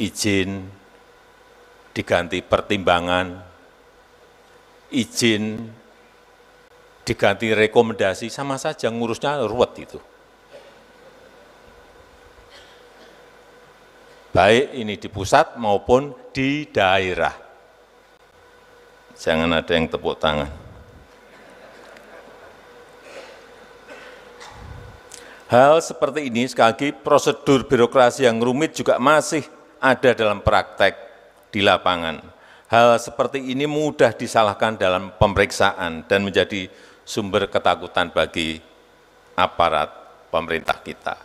izin diganti pertimbangan, izin diganti rekomendasi, sama saja ngurusnya ruwet itu. Baik ini di pusat maupun di daerah. Jangan ada yang tepuk tangan. Hal seperti ini, sekali lagi prosedur birokrasi yang rumit juga masih ada dalam praktek di lapangan. Hal seperti ini mudah disalahkan dalam pemeriksaan dan menjadi sumber ketakutan bagi aparat pemerintah kita.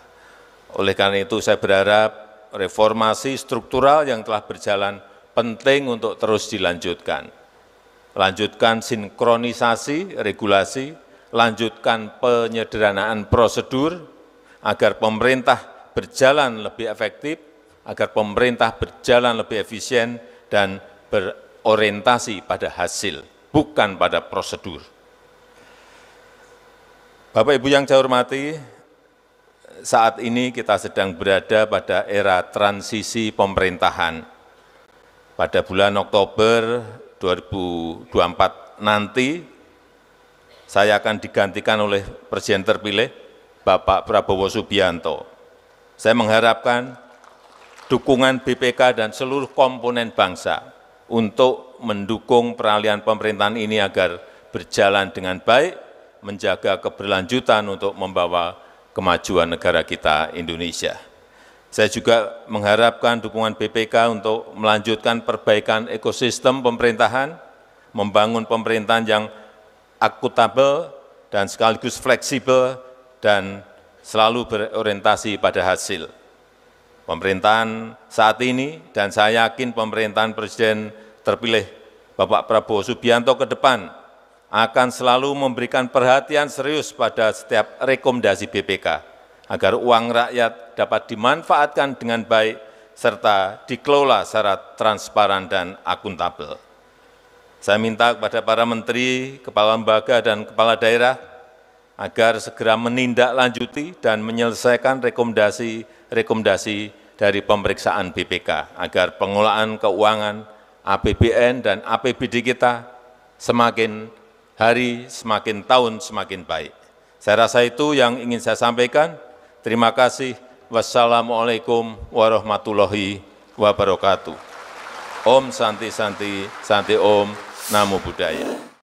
Oleh karena itu saya berharap reformasi struktural yang telah berjalan penting untuk terus dilanjutkan. Lanjutkan sinkronisasi regulasi, lanjutkan penyederhanaan prosedur agar pemerintah berjalan lebih efektif, agar pemerintah berjalan lebih efisien dan berorientasi pada hasil, bukan pada prosedur. Bapak Ibu yang saya hormati, saat ini kita sedang berada pada era transisi pemerintahan. Pada bulan Oktober 2024 nanti, saya akan digantikan oleh Presiden terpilih, Bapak Prabowo Subianto. Saya mengharapkan dukungan BPK dan seluruh komponen bangsa untuk mendukung peralihan pemerintahan ini agar berjalan dengan baik, menjaga keberlanjutan untuk membawa kemajuan negara kita Indonesia. Saya juga mengharapkan dukungan BPK untuk melanjutkan perbaikan ekosistem pemerintahan, membangun pemerintahan yang akuntabel dan sekaligus fleksibel dan selalu berorientasi pada hasil pemerintahan saat ini dan saya yakin pemerintahan Presiden terpilih Bapak Prabowo Subianto ke depan akan selalu memberikan perhatian serius pada setiap rekomendasi BPK agar uang rakyat dapat dimanfaatkan dengan baik serta dikelola secara transparan dan akuntabel. Saya minta kepada para menteri, kepala lembaga, dan kepala daerah agar segera menindaklanjuti dan menyelesaikan rekomendasi-rekomendasi dari pemeriksaan BPK agar pengelolaan keuangan APBN dan APBD kita semakin hari, semakin tahun, semakin baik. Saya rasa itu yang ingin saya sampaikan. Terima kasih. Wassalamualaikum warahmatullahi wabarakatuh. Om Santi Santi Santi Om Namo Buddhaya.